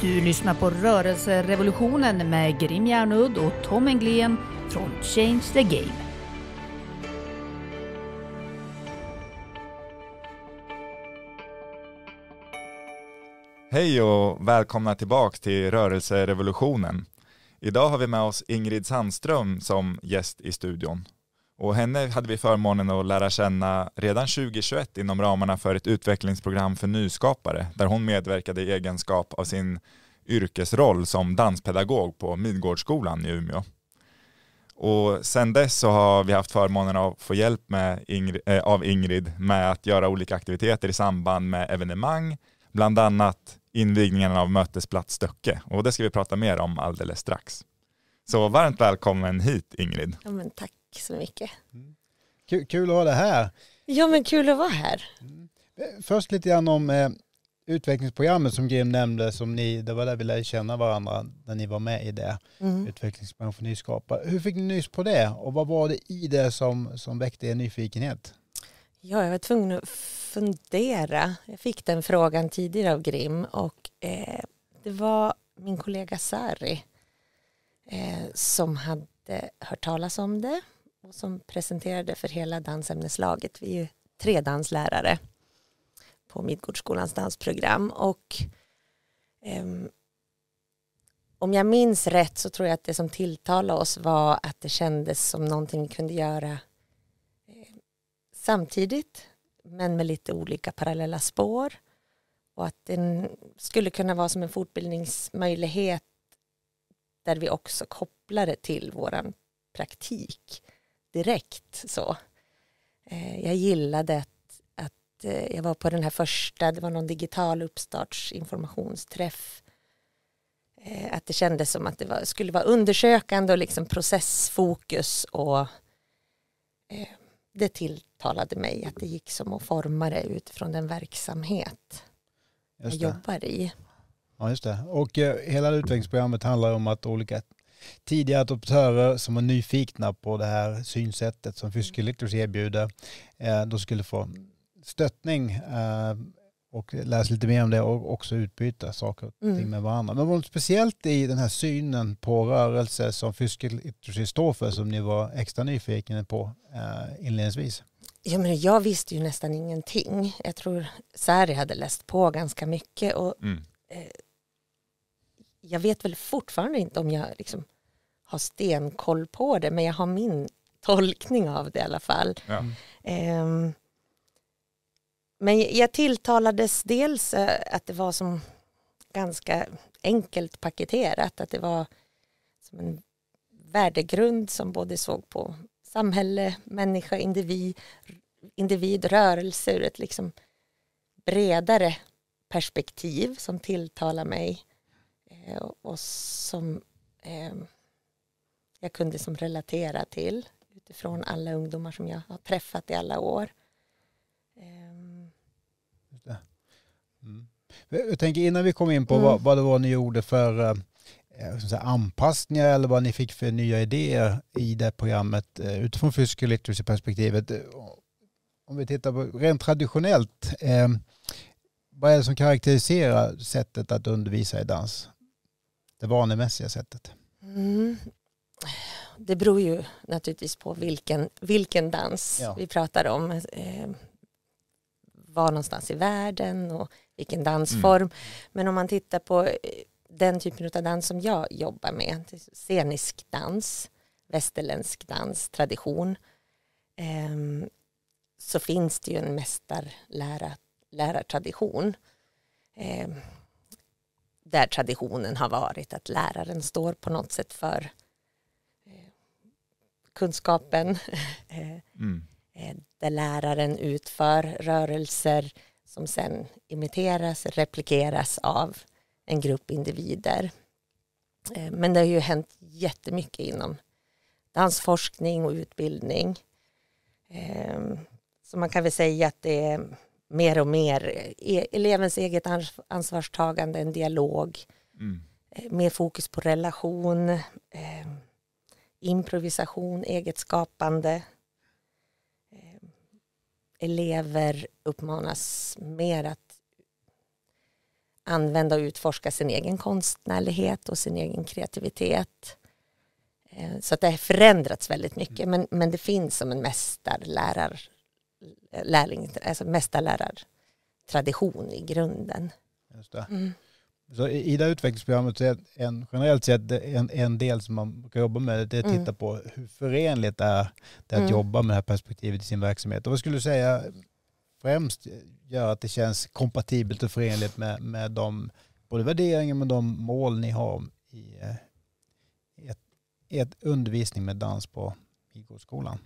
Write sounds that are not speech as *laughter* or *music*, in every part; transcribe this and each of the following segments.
du lyssnar på Rörelserevolutionen med Grim Järnud och Tom Englén från Change the Game. Hej och välkomna tillbaka till Rörelserevolutionen. Idag har vi med oss Ingrid Sandström som gäst i studion. Och henne hade vi förmånen att lära känna redan 2021 inom ramarna för ett utvecklingsprogram för nyskapare där hon medverkade i egenskap av sin yrkesroll som danspedagog på Midgårdsskolan i Umeå. Och sen dess så har vi haft förmånen att få hjälp Ingr äh, eh, av Ingrid med att göra olika aktiviteter i samband med evenemang, bland annat invigningen av Mötesplats Stöcke. Och det ska vi prata mer om alldeles strax. Så varmt välkommen hit Ingrid. Ja, tack. Tack så mycket. Mm. Kul att ha dig här. Ja, men kul att vara här. Mm. Eh, först lite grann om eh, utvecklingsprogrammet som Grim nämnde, som ni, det var där vi lärde känna varandra när ni var med i det, mm. utvecklingsprogram för nyskapare. Hur fick ni nys på det och vad var det i det som, som väckte er nyfikenhet? Ja, jag var tvungen att fundera. Jag fick den frågan tidigare av Grim och eh, det var min kollega Sari eh, som hade hört talas om det och som presenterade för hela dansämneslaget. Vi är ju tre danslärare på Midgårdsskolans dansprogram och eh, om jag minns rätt så tror jag att det som tilltalade oss var att det kändes som någonting vi kunde göra eh, samtidigt men med lite olika parallella spår och att den skulle kunna vara som en fortbildningsmöjlighet där vi också kopplar det till vår praktik direkt. så. Eh, jag gillade att, att eh, jag var på den här första, det var någon digital uppstartsinformationsträff. Eh, att det kändes som att det var, skulle vara undersökande och liksom processfokus och det tilltalade mig att det gick som att forma det utifrån den verksamhet jag jobbar i. Ja, just det. Och hela utvecklingsprogrammet handlar om att olika tidigare adoptörer som var nyfikna på det här synsättet som Fysisk mm. erbjuder, eh, de skulle få stöttning eh, och lära sig lite mer om det och också utbyta saker och ting mm. med varandra. Men var det något speciellt i den här synen på rörelse som fysiologi står för som ni var extra nyfikna på eh, inledningsvis? Ja, men jag visste ju nästan ingenting. Jag tror Sari hade läst på ganska mycket och mm. eh, jag vet väl fortfarande inte om jag liksom ha stenkoll på det, men jag har min tolkning av det i alla fall. Ja. Um, men jag tilltalades dels eh, att det var som ganska enkelt paketerat, att det var som en värdegrund som både såg på samhälle, människa, individ, individ rörelse ur ett liksom bredare perspektiv som tilltalar mig eh, och som ehm, jag kunde som liksom relatera till utifrån alla ungdomar som jag har träffat i alla år. Ehm. Mm. Jag tänker innan vi kom in på mm. vad, vad, det var ni gjorde för eh, eh, säga, anpassningar eller vad ni fick för nya idéer i det programmet eh, utifrån Fysisk Literacy-perspektivet. Om vi tittar på rent traditionellt, eh, vad är det som karaktäriserar sättet att undervisa i dans? Det vanemässiga sättet. Mm det beror ju naturligtvis på vilken, vilken dans ja. vi pratar om. Eh, var någonstans i världen och vilken dansform. Mm. Men om man tittar på eh, den typen av dans som jag jobbar med, scenisk dans, västerländsk dans, tradition, eh, så finns det ju en mästarlärartradition. Eh, där traditionen har varit att läraren står på något sätt för kunskapen *laughs* eh, mm. Eh, där läraren utför rörelser som sen imiteras, replikeras av en grupp individer. Eh, men det har ju hänt jättemycket inom dansforskning och utbildning. Så man kan väl säga att det är mer och mer e- elevens eget ansvarstagande, en dialog, mm. mer fokus på relation, improvisation, eget skapande. Eh, elever uppmanas mer att använda och utforska sin egen konstnärlighet och sin egen kreativitet. Eh, så att det har förändrats väldigt mycket, mm. men, men det finns som en mästarlärar, lärling, alltså mästarlärartradition i grunden. Just det. Mm. Så i det här utvecklingsprogrammet så är en, generellt sett en, en del som man kan jobba med det är att mm. titta på hur förenligt det är det att mm. jobba med det här perspektivet i sin verksamhet. Och vad skulle du säga främst gör att det känns kompatibelt och förenligt med, med de både värderingar men de mål ni har i eh, ett, ett undervisning med dans på Igårdsskolan?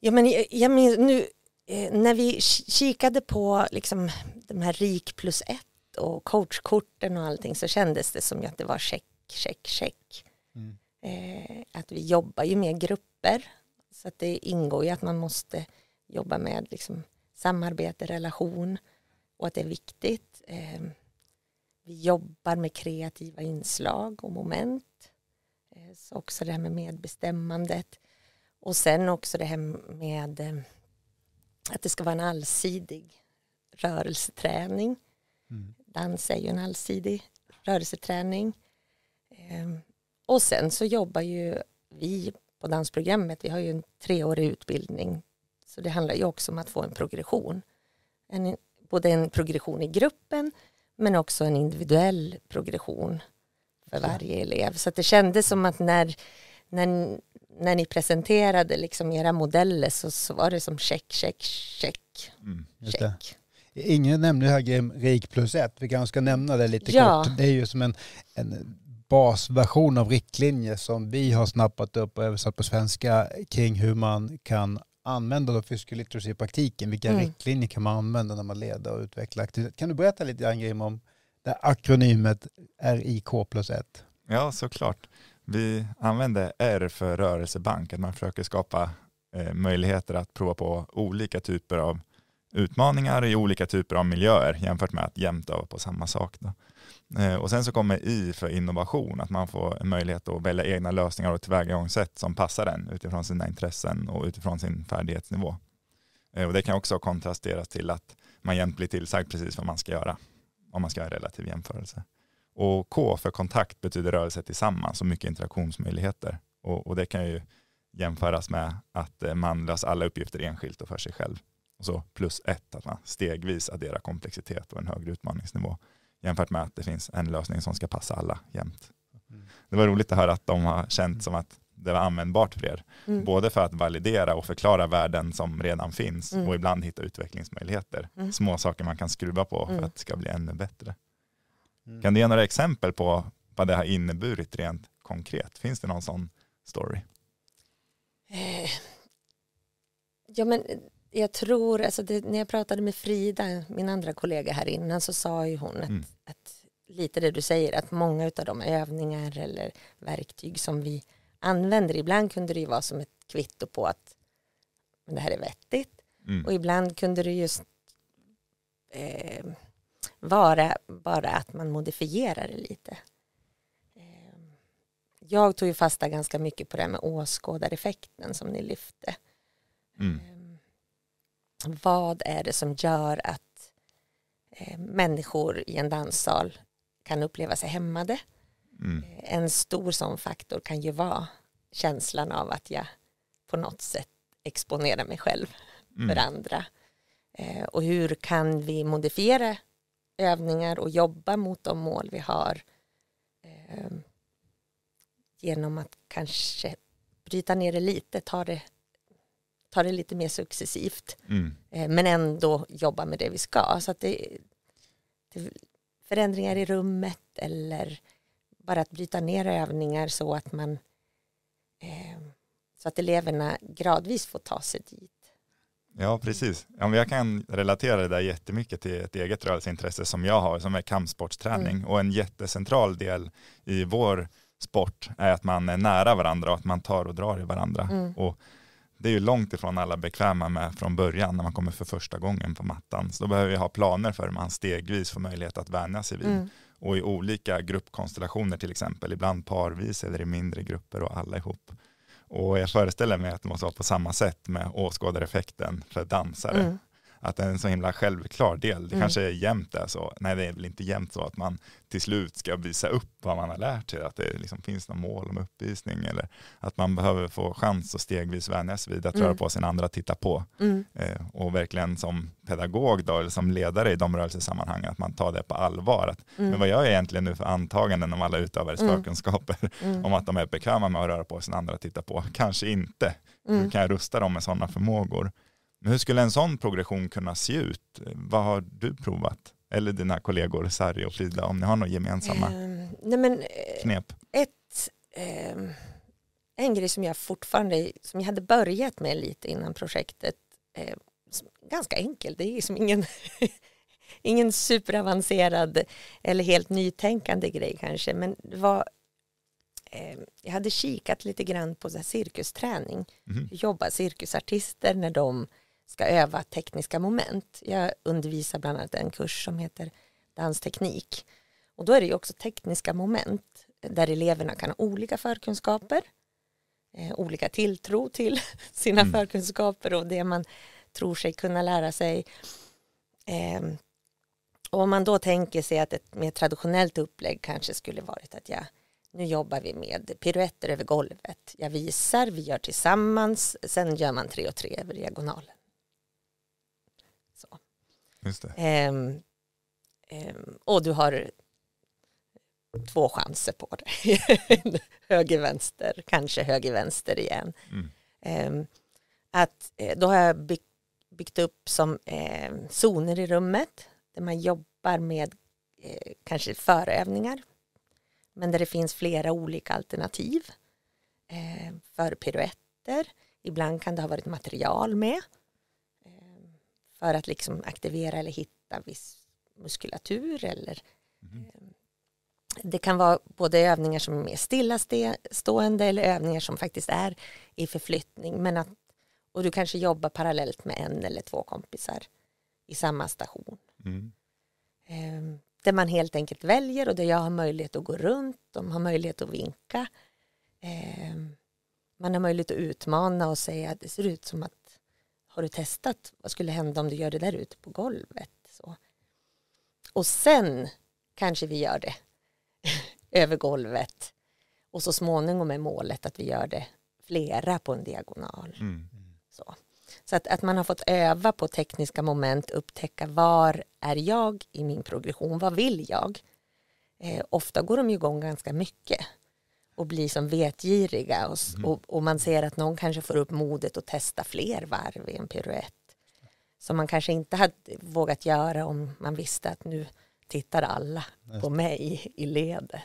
Ja, men jag, jag minns nu eh, när vi kikade på liksom de här RIK plus ett och coachkorten och allting så kändes det som att det var check, check, check. Mm. Eh, att vi jobbar ju med grupper så att det ingår ju att man måste jobba med liksom, samarbete, relation och att det är viktigt. Eh, vi jobbar med kreativa inslag och moment. Eh, så också det här med medbestämmandet. Och sen också det här med eh, att det ska vara en allsidig rörelseträning. Mm dans är ju en allsidig rörelseträning. Ehm, och sen så jobbar ju vi på dansprogrammet, vi har ju en treårig utbildning, så det handlar ju också om att få en progression. En, både en progression i gruppen, men också en individuell progression för varje elev. Så det kändes som att när, när, när ni presenterade liksom era modeller så, så var det som check, check, check, mm, check. Ingen nämnde här RIK plus 1. Vi kanske ska nämna det lite ja. kort. Det är ju som en, en basversion av riktlinjer som vi har snappat upp och översatt på svenska kring hur man kan använda då fiscal literacy i praktiken. Vilka mm. riktlinjer kan man använda när man leder och utvecklar aktivitet? Kan du berätta lite grann Grim om det akronymet RIK plus 1? Ja, såklart. Vi använder R för rörelsebank, att man försöker skapa eh, möjligheter att prova på olika typer av utmaningar i olika typer av miljöer jämfört med att jämt öva på samma sak. Då. Eh, och sen så kommer I för innovation, att man får en möjlighet att välja egna lösningar och tillvägagångssätt som passar en utifrån sina intressen och utifrån sin färdighetsnivå. Eh, och det kan också kontrasteras till att man jämt blir tillsagd precis vad man ska göra, om man ska göra en relativ jämförelse. Och K för kontakt betyder rörelse tillsammans och mycket interaktionsmöjligheter. Och, och det kan ju jämföras med att eh, man löser alla uppgifter enskilt och för sig själv så plus ett, att man stegvis adderar komplexitet och en högre utmaningsnivå jämfört med att det finns en lösning som ska passa alla jämt. Mm. Det var roligt att höra att de har känt som att det var användbart för er, mm. både för att validera och förklara värden som redan finns mm. och ibland hitta utvecklingsmöjligheter, mm. små saker man kan skruva på för mm. att det ska bli ännu bättre. Mm. Kan du ge några exempel på vad det har inneburit rent konkret? Finns det någon sån story? Eh, ja, men jag tror, alltså det, när jag pratade med Frida, min andra kollega här innan, så sa ju hon att, mm. att lite det du säger, att många av de övningar eller verktyg som vi använder, ibland kunde det ju vara som ett kvitto på att men det här är vettigt. Mm. Och ibland kunde det just eh, vara bara att man modifierar det lite. Eh, jag tog ju fasta ganska mycket på det här med åskådareffekten som ni lyfte. Mm eh, vad är det som gör att eh, människor i en danssal kan uppleva sig hämmade? Mm. Eh, en stor sån faktor kan ju vara känslan av att jag på något sätt exponerar mig själv mm. för andra. Eh, och hur kan vi modifiera övningar och jobba mot de mål vi har genom att kanske bryta ner det lite, ta det ta det lite mer successivt. Mm. Eh, men ändå jobba med det vi ska. Så att det, det, förändringar i rummet eller bara att bryta ner övningar så att man eh, så att eleverna gradvis får ta sig dit. Ja, precis. Ja, men jag kan relatera det där jättemycket till ett eget rörelseintresse som jag har, som är kampsportsträning. Mm. Och en jättecentral del i vår sport är att man är nära varandra och att man tar och drar i varandra. Mm. Och det är ju långt ifrån alla bekväma med från början när man kommer för första gången på mattan. Så då behöver vi ha planer för hur man stegvis får möjlighet att vänja sig vid. Mm. Och i olika gruppkonstellationer till exempel, ibland parvis eller i mindre grupper och alla ihop. Och jag föreställer mig att det måste vara på samma sätt med åskådareffekten för dansare. Mm att det är en så himla självklar del. Det mm. kanske är jämnt där så. Nej, det är väl inte jämnt så att man till slut ska visa upp vad man har lärt sig, att det liksom finns något mål om uppvisning eller att man behöver få chans och stegvis vänja sig vid att mm. röra på sig när andra tittar på. Mm. Eh, och verkligen som pedagog då, eller som ledare i de rörelsesammanhangen, att man tar det på allvar. Att, mm. Men vad gör jag egentligen nu för antaganden om alla utövares mm. förkunskaper? *laughs* Mm. om att de är bekväma med att röra på sig när andra tittar på? Kanske inte. Mm. Hur kan jag rusta dem med sådana förmågor? Men hur skulle en sån progression kunna se ut? Vad har du provat? Eller dina kollegor Sari och Frida, om ni har några gemensamma um, nej men, eh, knep? Ett, um, en grej som jag fortfarande, som jag hade börjat med lite innan projektet, um, ganska enkel, det är liksom ingen, *laughs* ingen superavancerad eller helt nytänkande grej kanske, men det var ehm, jag hade kikat lite grann på så cirkusträning. Mm. Hur cirkusartister när de ska öva tekniska moment. Jag undervisar bland annat en kurs som heter dansteknik. Och då är det ju också tekniska moment där eleverna kan ha olika förkunskaper, eh, olika tilltro till *laughs* sina mm. förkunskaper och det man tror sig kunna lära sig. Eh, och om man då tänker sig att ett mer traditionellt upplägg kanske skulle varit att jag nu jobbar vi med piruetter över golvet. Jag visar, vi gör tillsammans, sen gör man tre och tre över diagonalen. Ehm, ehm, och du har två chanser på det. *laughs* höger, vänster, kanske höger, vänster igen. Mm. Ehm, att, eh, då har jag byggt, byggt upp som eh, zoner i rummet där man jobbar med eh, kanske förövningar. Men där det finns flera olika alternativ eh, för piruetter. Ibland kan det ha varit material med för att liksom aktivera eller hitta viss muskulatur eller mm. det kan vara både övningar som är mer stillastående eller övningar som faktiskt är i förflyttning men att, och du kanske jobbar parallellt med en eller två kompisar i samma station. Mm. Ehm, där man helt enkelt väljer och där jag har möjlighet att gå runt, de har möjlighet att vinka. Ehm, man har möjlighet att utmana och säga att det ser ut som att har du testat vad skulle hända om du gör det där ute på golvet? Så. Och sen kanske vi gör det *laughs* över golvet. Och så småningom är målet att vi gör det flera på en diagonal. Mm. mm. Så, så att, att, man har fått öva på tekniska moment, upptäcka var är jag i min progression, vad vill jag? Eh, ofta går de igång ganska mycket och blir som vetgiriga och, mm. och, och, man ser att någon kanske får upp modet att testa fler varv i en piruett som man kanske inte hade vågat göra om man visste att nu tittar alla på mig i ledet.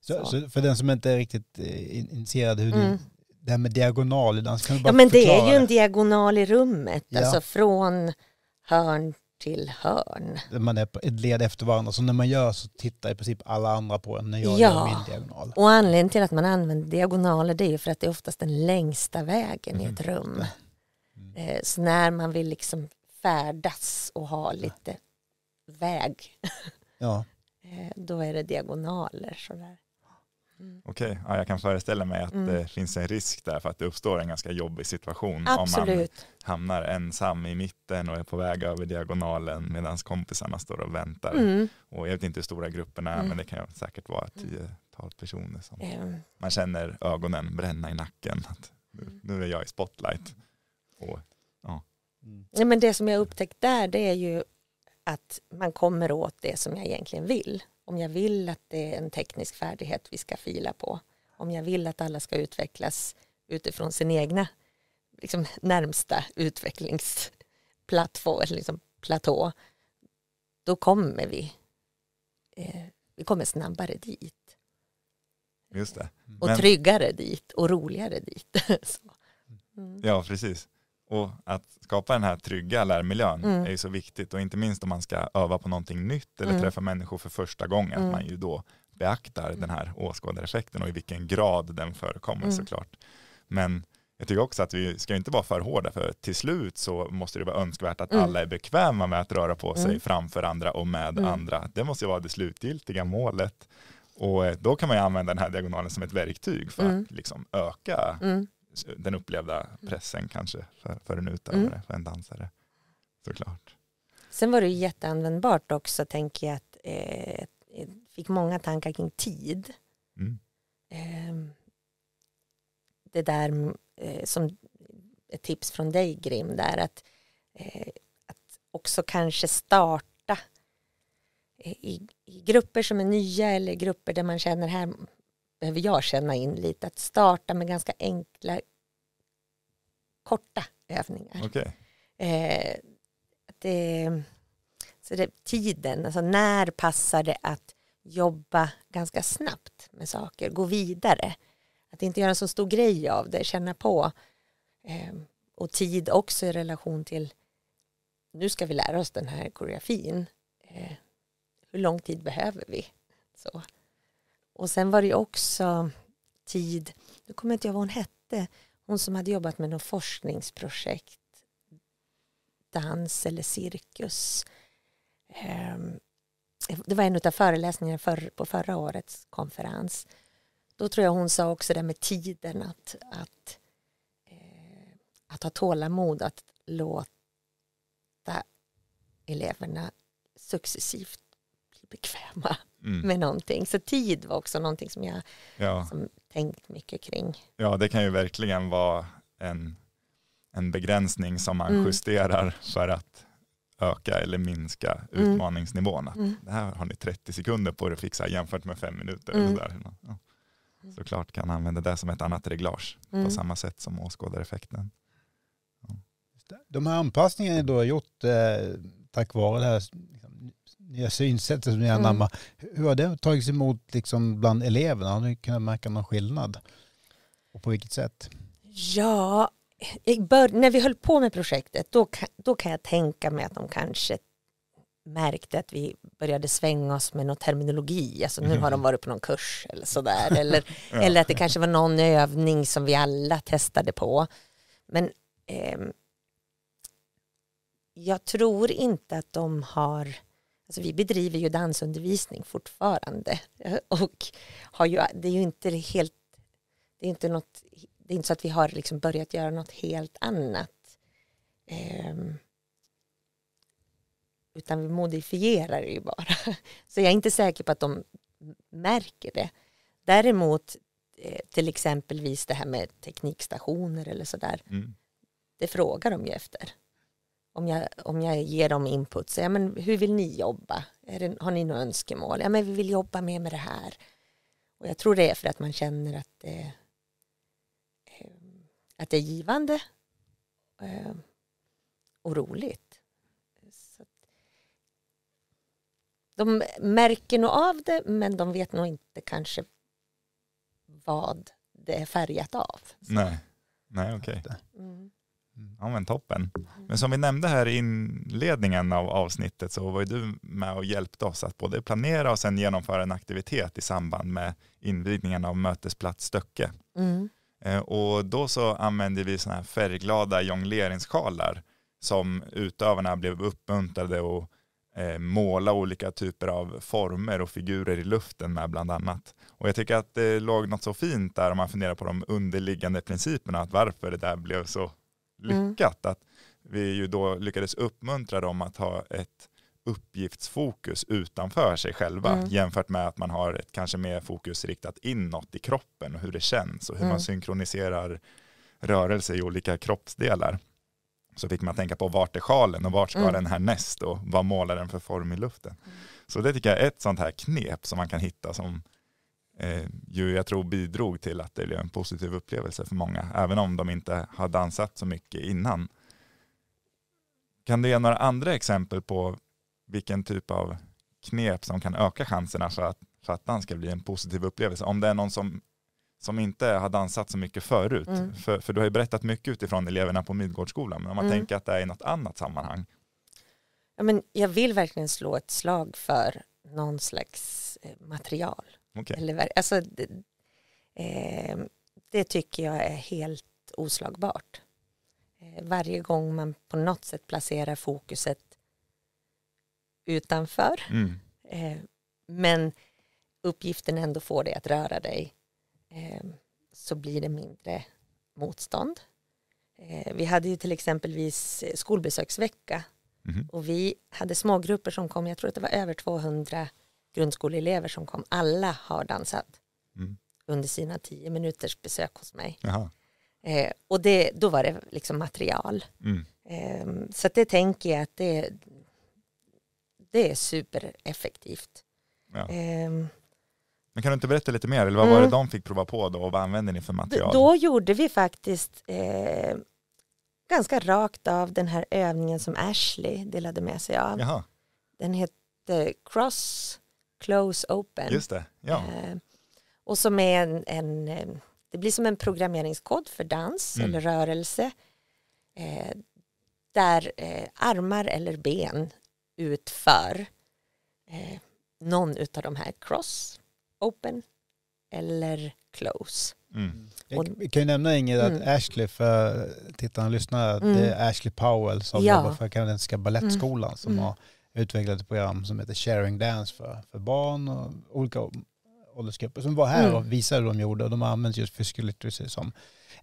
Så, så. så för den som inte är riktigt eh, initierad hur mm. du, det här med diagonal i dans, kan du bara Ja men det är ju en diagonal i rummet, ja. alltså från hörn till hörn. Man är ett led efter varandra, så när man gör så tittar i princip alla andra på en när jag ja. gör min diagonal. Och anledningen till att man använder diagonaler det är ju för att det är oftast den längsta vägen mm. i ett mm. rum. Mm. Eh, så när man vill liksom färdas och ha mm. lite ja. väg, ja. *laughs* Eh, då är det diagonaler. Sådär. Mm. Okej, ja, jag kan föreställa mig att mm. det finns en risk där för att det uppstår en ganska jobbig situation Absolut. om man hamnar ensam i mitten och är på väg över diagonalen medan kompisarna står och väntar. Mm. Och jag vet inte hur stora grupperna är, mm. men det kan säkert vara ett mm. tiotal personer. Som ehm. Man känner ögonen bränna i nacken. Att nu, nu är jag i spotlight. Och, ja. Men det som jag upptäckt där, det är ju att man kommer åt det som jag egentligen vill. Om jag vill att det är en teknisk färdighet vi ska fila på, om jag vill att alla ska utvecklas utifrån sin egna liksom, närmsta utvecklingsplatå liksom, då kommer vi, eh, vi kommer snabbare dit. Just det. Och Men... tryggare dit och roligare dit. *laughs* Mm. Ja, precis. Och att skapa den här trygga lärmiljön mm. är ju så viktigt och inte minst om man ska öva på någonting nytt eller mm. träffa människor för första gången, mm. att man ju då beaktar den här åskådareffekten och i vilken grad den förekommer mm. såklart. Men jag tycker också att vi ska inte vara för hårda för till slut så måste det vara önskvärt att mm. alla är bekväma med att röra på mm. sig framför andra och med andra. Det måste vara det slutgiltiga målet. Och då kan man ju använda den här diagonalen som ett verktyg för att liksom öka den upplevda mm. pressen kanske för, för en utövare, mm. för en dansare. Såklart. Sen var det jätteanvändbart också, tänker jag, att eh, fick många tankar kring tid. Mm. Eh, det där mm, eh, som ett tips från dig, Grim, där att, eh, att också kanske starta eh, i, i grupper som är nya eller grupper där man känner här behöver jag känna in lite, att starta med ganska enkla korta övningar. Okay. Eh, det, så det, tiden, alltså när passar det att jobba ganska snabbt med saker, gå vidare. Att inte göra en så stor grej av det, känna på. Eh, och tid också i relation till nu ska vi lära oss den här koreografin. Eh, hur lång tid behöver vi? Så. Och sen var det ju också tid, nu kommer jag inte ihåg vad hon hette, hon som hade jobbat med något forskningsprojekt, dans eller cirkus. Ehm, det var en av föreläsningarna på förra årets konferens. Då tror jag hon sa också det med tiden, att, att, eh, att ha tålamod, att låta eleverna successivt bli bekväma mm. med någonting. Så tid var också någonting som jag ja. som tänkt mycket kring. Ja, det kan ju verkligen vara en, en begränsning som man mm. justerar för att öka eller minska mm. utmaningsnivån. Mm. Det här har ni 30 sekunder på er att fixa jämfört med 5 minuter. Mm. Där. Ja. Såklart kan använda det som ett annat reglage på mm. samma sätt som åskådareffekten. Ja. De här anpassningarna du har gjort eh, tack vare det här liksom, nya synsättet som ni mm. anammar. Mm. Hur har det tagits emot liksom bland eleverna? Har ni kunnat märka någon skillnad? Och på vilket sätt? Ja, bör, när vi höll på med projektet då, då kan jag tänka mig att de kanske märkte att vi började svänga oss med någon terminologi, alltså nu har de varit på någon kurs eller sådär, *laughs* eller, ja. eller att det kanske var någon övning som vi alla testade på. Men eh, jag tror inte att de har Alltså vi bedriver ju dansundervisning fortfarande *laughs* och har ju, det är ju inte helt, det är inte något, det är inte så att vi har liksom börjat göra något helt annat. Um, utan vi modifierar det ju bara. *laughs* Så jag är inte säker på att de märker det. Däremot eh, till exempelvis det här med teknikstationer eller sådär. Mm. Det frågar de ju efter om jag, om jag ger dem input, säger, ja, men hur vill ni jobba? Det, har ni några önskemål? Ja, men vi vill jobba mer med det här. Och jag tror det är för att man känner att det, eh, att det är givande eh, och roligt. Så de märker nog av det, men de vet nog inte kanske vad det är färgat av. Så. Nej, nej okej. Okay. Mm. Ja men toppen. Men som vi nämnde här i inledningen av avsnittet så var ju du med och hjälpte oss att både planera och sen genomföra en aktivitet i samband med invigningen av Mötesplats Stöcke. Mm. Eh, och då så använde vi sådana här färgglada jongleringssjalar som utövarna blev uppmuntrade att eh, måla olika typer av former och figurer i luften med bland annat. Och jag tycker att det låg något så fint där om man funderar på de underliggande principerna, att varför det där blev så Mm. lyckat. Mm. Att vi ju då lyckades uppmuntra dem att ha ett uppgiftsfokus utanför sig själva mm. jämfört med att man har ett kanske mer fokus riktat inåt i kroppen och hur det känns och hur mm. man synkroniserar rörelse i olika kroppsdelar. Så fick man tänka på vart är sjalen och vart ska mm. den härnäst och vad målar den för form i luften. Mm. Så det tycker jag är ett sånt här knep som man kan hitta som Eh, ju jag tror bidrog till att det blev en positiv upplevelse för många, även om de inte har dansat så mycket innan. Kan du ge några andra exempel på vilken typ av knep som kan öka chanserna för att, för att dans ska bli en positiv upplevelse? Om det är någon som, som inte har dansat så mycket förut, mm. för, för du har ju berättat mycket utifrån eleverna på Midgårdsskolan, men om man mm. tänker att det är i något annat sammanhang. men jag vill verkligen slå ett slag för någon slags eh, material Okay. Eller, alltså, det, eh, det tycker jag är helt oslagbart. Eh, varje gång man på något sätt placerar fokuset utanför, mm. eh, men uppgiften ändå får dig att röra dig, eh, så blir det mindre motstånd. Eh, vi hade ju till exempelvis skolbesöksvecka mm. och vi hade smågrupper som kom, jag tror att det var över 200 grundskoleelever som kom, alla har dansat mm. under sina tio minuters besök hos mig. Eh, och det, då var det liksom material. Mm. Eh, så det tänker jag att det, det är supereffektivt. Ja. Eh, men kan du inte berätta lite mer, eller vad mm. var det mm. de fick prova på då och vad använde ni för material? Då gjorde vi faktiskt eh, ganska rakt av den här övningen som Ashley delade med sig av. Jaha. Den hette Cross Close Open. Just det, ja. Eh, och som är en, en, eh, det blir som en programmeringskod för dans mm. eller rörelse eh, där armar eller ben utför någon av de här cross, open eller close. Mm. Jag kan ju nämna Ingrid att mm. Ashley, för tittarna och lyssnare, mm. det är mm. Ashley Powell som ja. jobbar för Kanadensiska Balettskolan mm. som mm. har utvecklade ett program som heter Sharing Dance för, för barn och olika åldersgrupper som var här mm. och visade hur de gjorde och de har just physical literacy som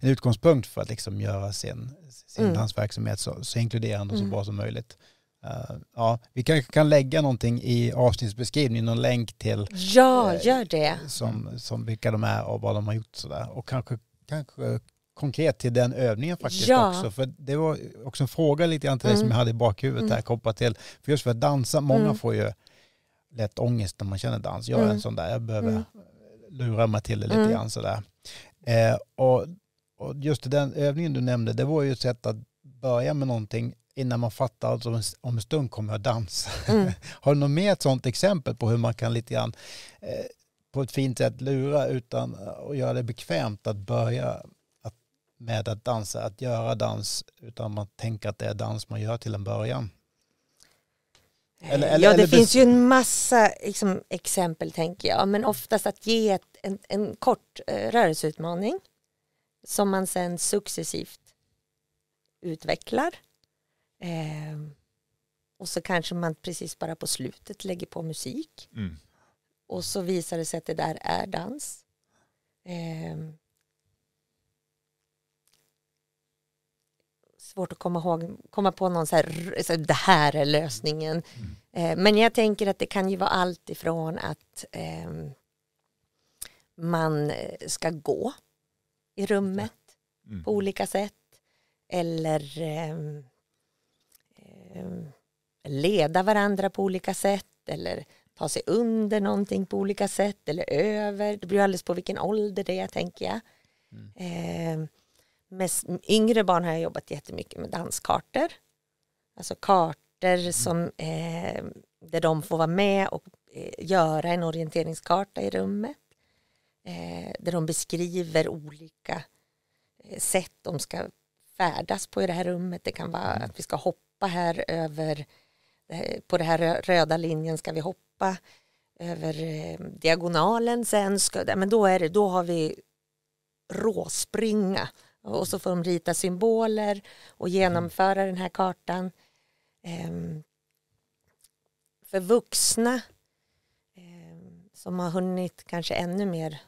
en utgångspunkt för att liksom göra sin, sin mm. dansverksamhet så, så inkluderande och så mm. bra som möjligt. Uh, ja, vi kanske kan lägga någonting i avsnittsbeskrivningen, någon länk till ja, uh, gör det. Som, som vilka de är och vad de har gjort sådär. Och kanske, kanske konkret till den övningen faktiskt ja. också. För det var också en fråga lite grann till mm. dig som mm. jag hade i bakhuvudet mm. här kopplat till, för just för att dansa, många mm. får ju lätt ångest när man känner dans. Jag är en mm. sån där, jag behöver mm. lura mig till det lite mm. grann sådär. Eh, och, och just den övningen du nämnde, det var ju ett sätt att börja med någonting innan man fattar att om en stund kommer jag dansa. Mm. *laughs* Har du något mer ett sådant exempel på hur man kan lite grann eh, på ett fint sätt lura utan att göra det bekvämt att börja med att dansa, att göra dans, utan man tänker att det är dans man gör till en början. Eller, eh, eller, ja, det eller... finns ju en massa liksom, exempel tänker jag, men oftast att ge ett, en, en, kort eh, rörelseutmaning som man sen successivt utvecklar. Eh, och så kanske man precis bara på slutet lägger på musik. Mm. Och så visar det sig att det där är dans. Eh, svårt att komma, ihåg, komma på någon så här, så det här är lösningen. Mm. Eh, men jag tänker att det kan ju vara allt ifrån att eh, man ska gå i rummet mm. på olika sätt eller eh, leda varandra på olika sätt eller ta sig under någonting på olika sätt eller över. Det beror alldeles på vilken ålder det är tänker jag. Mm. Eh, med yngre barn har jag jobbat jättemycket med danskartor. Alltså kartor som, eh, där de får vara med och eh, göra en orienteringskarta i rummet. Eh, där de beskriver olika eh, sätt de ska färdas på i det här rummet. Det kan vara att vi ska hoppa här över, eh, på den här röda linjen ska vi hoppa över eh, diagonalen sen. Ska, men då, är det, då har vi råspringa och så får de rita symboler och genomföra den här kartan. Ehm, för vuxna ehm, som har hunnit kanske ännu mer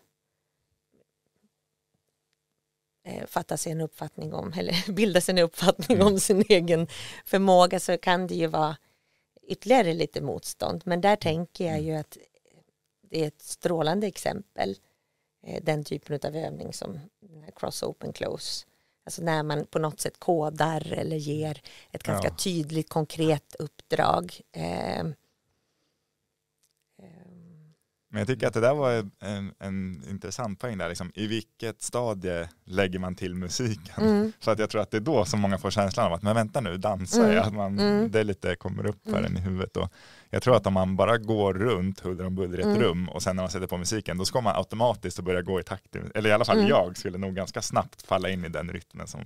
eh, fatta sig en uppfattning om eller *laughs* bilda sig en uppfattning om mm. sin egen förmåga så kan det ju vara ytterligare lite motstånd. Men där tänker jag mm. ju att det är ett strålande exempel Eh, den typen av övning som cross open close. Alltså när man på något sätt kodar eller ger ett ganska ja. tydligt konkret uppdrag. Eh, men jag tycker att det där var en, en, intressant poäng där, liksom, i vilket stadie lägger man till musiken? Mm. För att jag tror att det är då som många får känslan av att, men vänta nu, dansar mm. att man, mm. det lite kommer upp för mm. en i huvudet. Och jag tror att om man bara går runt huller om buller i ett mm. rum och sen när man sätter på musiken, då ska man automatiskt börja gå i takt, eller i alla fall mm. jag skulle nog ganska snabbt falla in i den rytmen som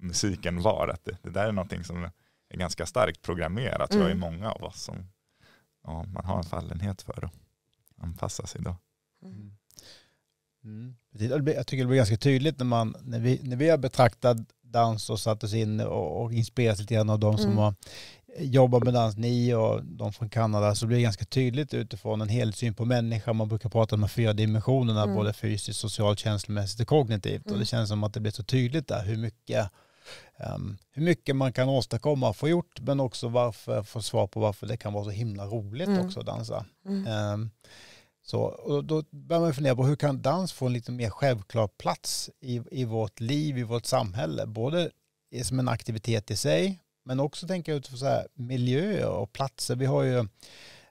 musiken var. Att det, det där är någonting som är ganska starkt programmerat, tror jag, i mm. många av oss som ja, man har en fallenhet för anpassa sig då. Mm. Mm. Jag tycker det blir ganska tydligt när, man, när, vi, när vi har betraktat dans och satt oss in och, och inspirerats lite grann av de som mm. har jobbat med dans, ni och de från Kanada, så blir det ganska tydligt utifrån en helhetssyn på människan. Man brukar prata om de fyra dimensionerna, mm. både fysiskt, socialt, känslomässigt och kognitivt. Och det mm. känns som att det blir så tydligt där hur mycket Um, hur mycket man kan åstadkomma och få gjort men också varför, få svar på varför det kan vara så himla roligt mm. också att dansa. Mm. Um, så, och då börjar man fundera på hur kan dans få en lite mer självklar plats i, i vårt liv, i vårt samhälle? Både som en aktivitet i sig, men också tänka utifrån miljöer och platser. Vi har ju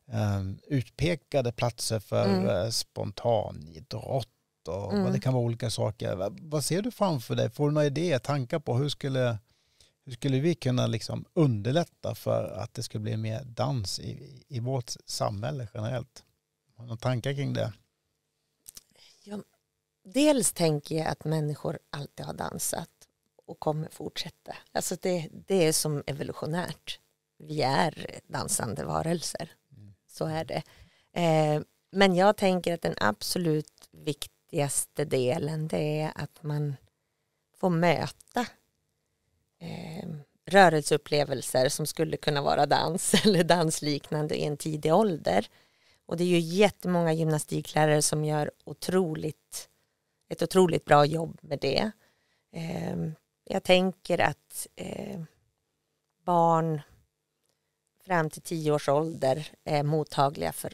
eh, utpekade platser för mm. eh, spontanidrott och mm. vad det kan vara olika saker. Vad, vad ser du framför dig? Får du några idéer, tankar på hur skulle, hur skulle vi kunna liksom underlätta för att det skulle bli mer dans i, i vårt samhälle generellt? Några tankar kring det? Ja, dels tänker jag att människor alltid har dansat och kommer fortsätta. Alltså det, det är som evolutionärt. Vi är dansande varelser. Mm. Så är det. Eh, men jag tänker att den absolut viktigaste delen det är att man får möta eh, rörelseupplevelser som skulle kunna vara dans *laughs* eller dansliknande i en tidig ålder och det är ju jättemånga gymnastiklärare som gör otroligt, ett otroligt bra jobb med det. Ehm, jag tänker att eh, barn fram till tio års ålder är mottagliga för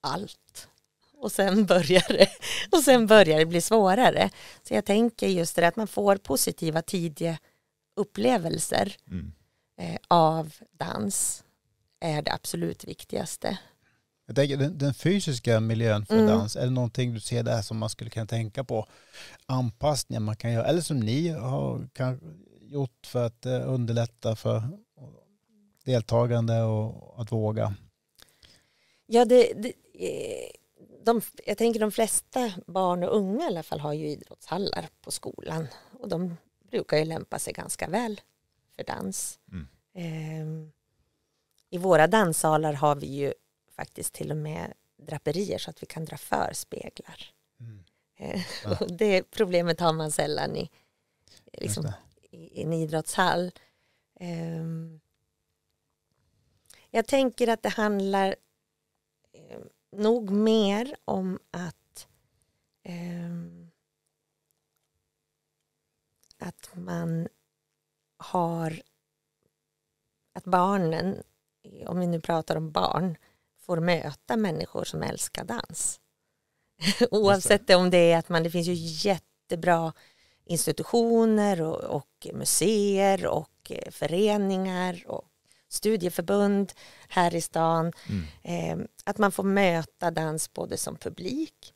allt. Och sen börjar det, *laughs* och sen börjar det bli svårare. Så jag tänker just det att man får positiva tidiga upplevelser mm. Eh, av dans är det absolut viktigaste. Jag tänker, den, den fysiska miljön för mm. dans, är det någonting du ser där som man skulle kunna tänka på? Anpassningar man kan göra, eller som ni har kan, gjort för att eh, underlätta för deltagande och att våga? Ja, det, det eh, de, jag tänker de flesta barn och unga i alla fall har ju idrottshallar på skolan och de brukar ju lämpa sig ganska väl för dans. Mm. Eh, I våra danssalar har vi ju faktiskt till och med draperier så att vi kan dra för speglar. Mm. *laughs* Eh, ja. det problemet har man sällan i, liksom, i en idrottshall. Um, jag tänker att det handlar um, nog mer om att um, att man har att barnen, om vi nu pratar om barn, får möta människor som älskar dans. Oavsett om det är att man, det finns ju jättebra institutioner och, och museer och eh, föreningar och studieförbund här i stan. Mm. Eh, att man får möta dans både som publik,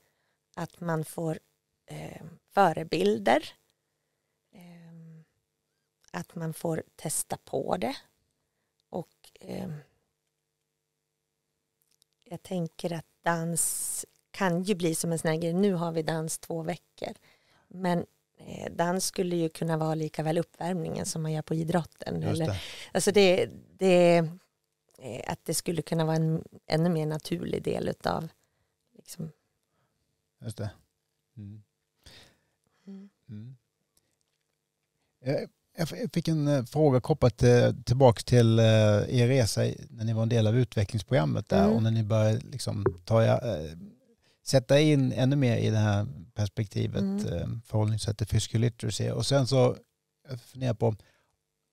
att man får eh, förebilder, eh, att man får testa på det och ehm, jag tänker att dans kan ju bli som en sån här grej. Nu har vi dans två veckor. Men eh, dans skulle ju kunna vara lika väl uppvärmningen som man gör på idrotten. Eller, det. Alltså det, det, eh, att det skulle kunna vara en ännu mer naturlig del utav liksom. Just det. Mm. Mm. Mm. Eh, jag fick en eh, fråga kopplat eh, till, tillbaka eh, till er resa när ni var en del av utvecklingsprogrammet där mm. och när ni började liksom ta, sätta in ännu mer i det här perspektivet mm. förhållningssätt till literacy. Och sen så jag funderar på,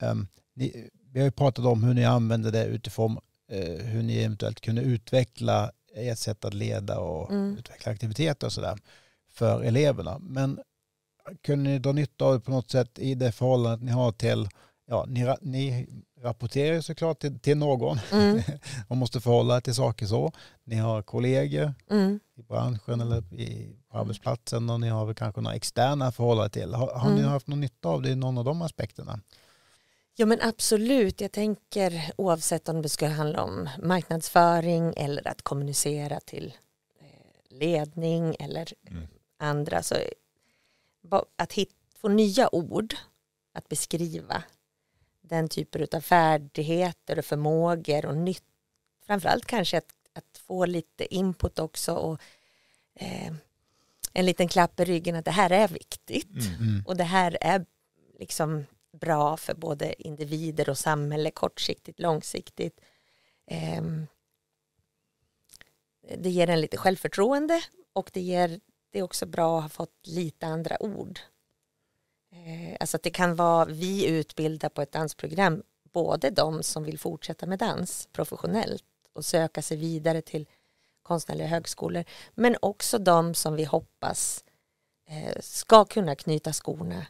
um, ni, vi har ju pratat om hur ni använder det utifrån uh, hur ni eventuellt kunde utveckla ert sätt att leda och mm. utveckla aktiviteter och sådär för eleverna. Men kunde ni dra nytta av det på något sätt i det förhållandet ni har till, ja, ni, ni rapporterar ju såklart till, till någon. Mm. Man *laughs* måste förhålla er till saker så. Ni har kollegor mm. i branschen eller i, på arbetsplatsen och ni har väl kanske några externa förhållanden till. Har, har mm. ni haft någon nytta av det i någon av de aspekterna? Ja men absolut, jag tänker oavsett om det skulle handla om marknadsföring eller att kommunicera till eh, ledning eller mm. andra så att hit, få nya ord att beskriva den typen av färdigheter och förmågor och nytt, framförallt kanske att, att få lite input också och eh, en liten klapp i ryggen att det här är viktigt mm. mm. och det här är liksom bra för både individer och samhälle kortsiktigt, långsiktigt. Eh, det ger en lite självförtroende och det ger det är också bra att ha fått lite andra ord. Eh, alltså att det kan vara, vi utbildar på ett dansprogram både de som vill fortsätta med dans professionellt och söka sig vidare till konstnärliga högskolor men också de som vi hoppas eh, ska kunna knyta skorna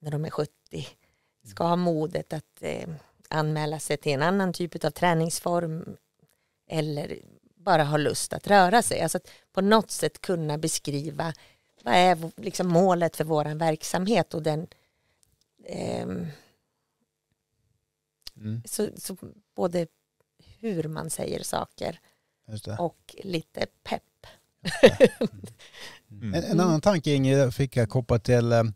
när de är 70 ska ha modet att eh, anmäla sig till en annan typ av träningsform eller bara har lust att röra sig. Alltså att på något sätt kunna beskriva vad är liksom målet för vår verksamhet och den... Eh, mm. så, så, både hur man säger saker och lite pepp. Mm. En, en, annan tanke Ingrid fick jag kopplat till um,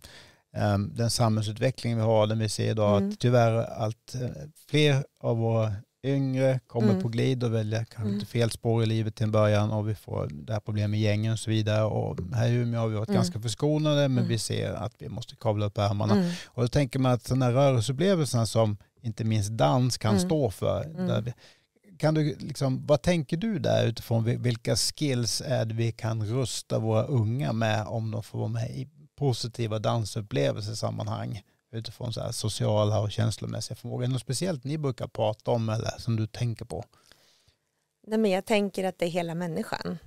den samhällsutveckling vi har, den vi ser idag, mm. att tyvärr allt eh, fler av våra yngre, kommer mm. på glid och väljer kanske lite mm. fel spår i livet till en början och vi får det här problemet med gängen och så vidare. Och här i Umeå har vi varit mm. ganska förskonade men mm. vi ser att vi måste kavla upp ärmarna. Mm. Och då tänker man att den här rörelseupplevelsen som inte minst dans kan stå för, kan du liksom, vad tänker du där utifrån vilka skills är det vi kan rusta våra unga med om de får vara med i positiva dansupplevelser i sammanhang? utifrån så sociala och känslomässiga förmågor? Är det något speciellt ni brukar prata om eller som du tänker på? Nej, men jag tänker att det är hela människan.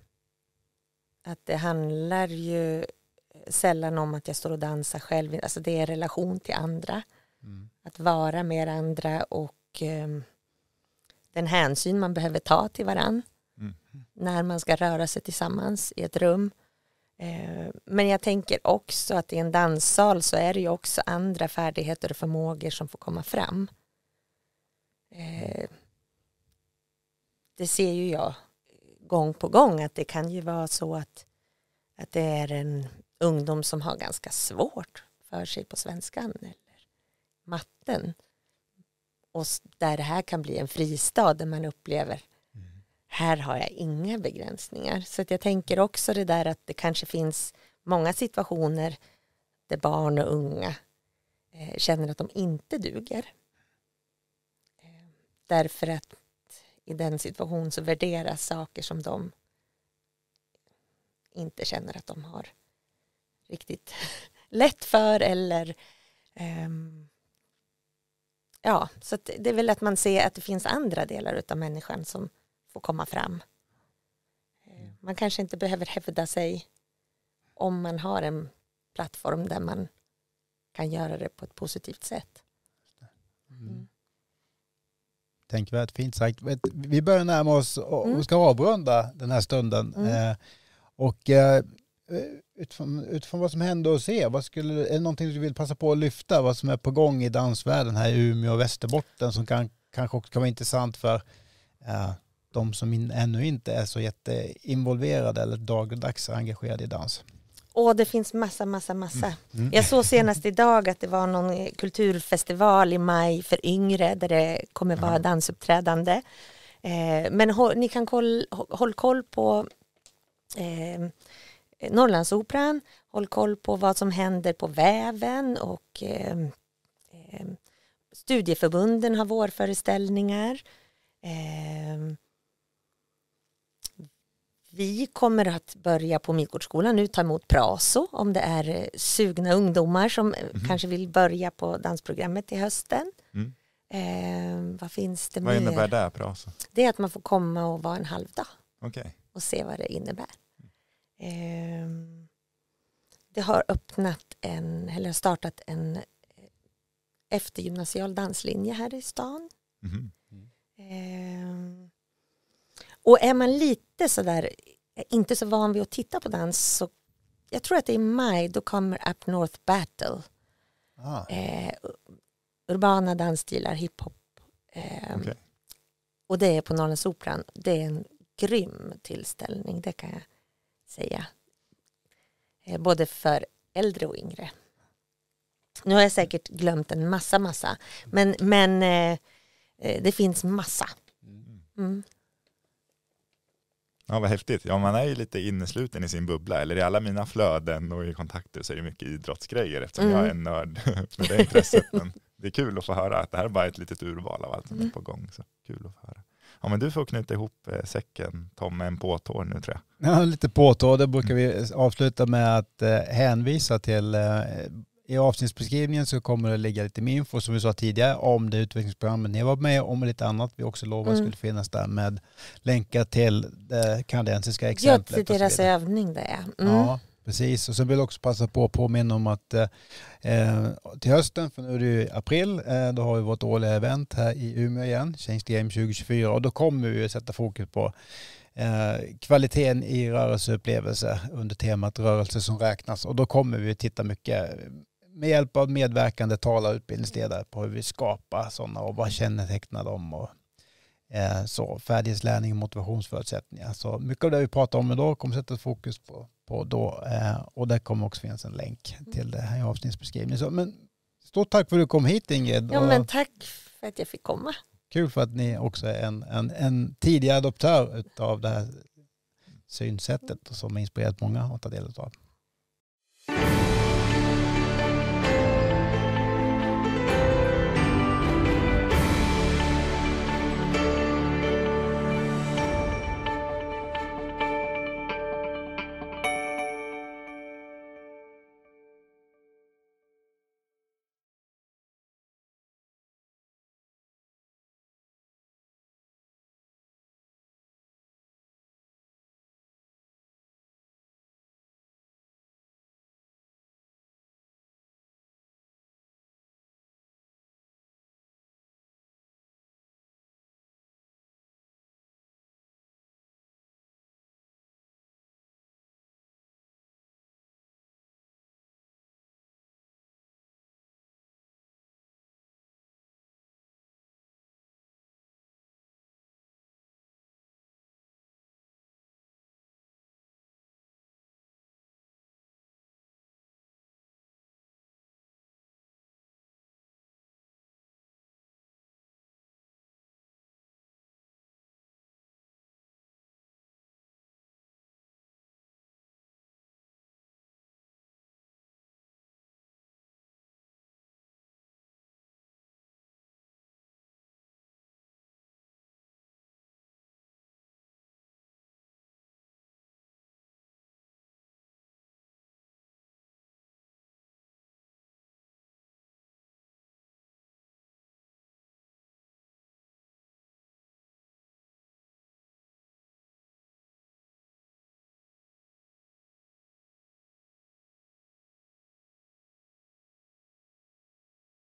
Att det handlar ju sällan om att jag står och dansar själv. Alltså det är relation till andra. Mm. Att vara med andra och um, den hänsyn man behöver ta till varandra. Mm. När man ska röra sig tillsammans i ett rum. Eh, men jag tänker också att i en danssal så är det ju också andra färdigheter och förmågor som får komma fram. Eh, det ser ju jag gång på gång att det kan ju vara så att, att det är en ungdom som har ganska svårt för sig på svenskan eller matten. Och där det här kan bli en fristad där man upplever här har jag inga begränsningar. Så jag tänker också det där att det kanske finns många situationer där barn och unga eh, känner att de inte duger. Eh, därför att i den situationen så värderas saker som de inte känner att de har riktigt *laughs* lätt för eller eh, ja, så det är väl att man ser att det finns andra delar av människan som få komma fram. Eh, mm. Man kanske inte behöver hävda sig om man har en plattform där man kan göra det på ett positivt sätt. Mm. mm. Tänkvärt fint sagt. Vi börjar närma oss och mm. ska avrunda den här stunden. Mm. Eh, och eh, utifrån, utifrån vad som hände och se, vad skulle, är det någonting du vill passa på att lyfta, vad som är på gång i dansvärlden här i Umeå och Västerbotten som kan, kanske också kan vara intressant för de som in, ännu inte är så jätteinvolverade eller dagligdags engagerade i dans? Och det finns massa, massa, massa. Mm. Mm. Jag såg senast idag att det var någon eh, kulturfestival i maj för yngre där det kommer vara mm. dansuppträdande. Eh, men håll, ni kan koll, håll koll på eh, Norrlandsoperan, håll koll på vad som händer på Väven och eh, studieförbunden har vårföreställningar. Eh, vi kommer att börja på Midgårdsskolan nu ta emot praso om det är eh, sugna ungdomar som mm. kanske vill börja på dansprogrammet i hösten. Mm. Eh, vad finns det vad mer? innebär det, praso? Det är att man får komma och vara en halv dag okay. och se vad det innebär. Eh, det har öppnat en, eller startat en eh, eftergymnasial danslinje här i stan. Mm. Eh, och är man lite sådär, inte så van vid att titta på dans så jag tror att det är i maj, då kommer Up North Battle. Ah. Eh, urbana dansstilar, hiphop. Eh, okay. Och det är på Norrlandsoperan. Det är en grym tillställning, det kan jag säga. Eh, både för äldre och yngre. Nu har jag säkert glömt en massa, massa. Men, men eh, eh det finns massa. Mm. mm. Ja, vad häftigt. Ja, man är ju lite innesluten i sin bubbla. Eller i alla mina flöden och i kontakter så är det mycket idrottsgrejer eftersom mm. jag är en nörd *laughs* med det intresset. Men det är kul att få höra att det här är bara ett litet urval av allt som mm. är på gång. Så kul att få höra. Ja, men du får knyta ihop eh, säcken, Tom, med en påtår nu tror jag. Ja, lite påtår. Det brukar vi avsluta med att eh, hänvisa till eh, i avsnittsbeskrivningen så kommer det ligga lite mer info som vi sa tidigare om det utvecklingsprogrammet ni var med om och lite annat vi också lovade mm. skulle finnas där med länkar till det kanadensiska exemplet. Ja, till deras övning det är. Mm. Ja, precis. Och så vill jag också passa på att påminna om att eh, till hösten, för nu är det ju april, eh, då har vi vårt årliga event här i Umeå igen, Change the Game 2024 och då kommer vi sätta fokus på Eh, kvaliteten i rörelseupplevelse under temat rörelse som räknas och då kommer vi titta mycket med hjälp av medverkande tala utbildningsledare på hur vi skapar sådana och vad kännetecknar dem och eh, så färdighetslärning och motivationsförutsättningar. Så mycket av det vi pratar om idag kommer sätta fokus på, på då eh, och där kommer också finnas en länk till det här i avsnittsbeskrivningen. Så, men stort tack för att du kom hit Ingrid. Ja men tack för att jag fick komma. Kul för att ni också är en, en, en tidig adoptör av det här synsättet som har inspirerat många att ta del av.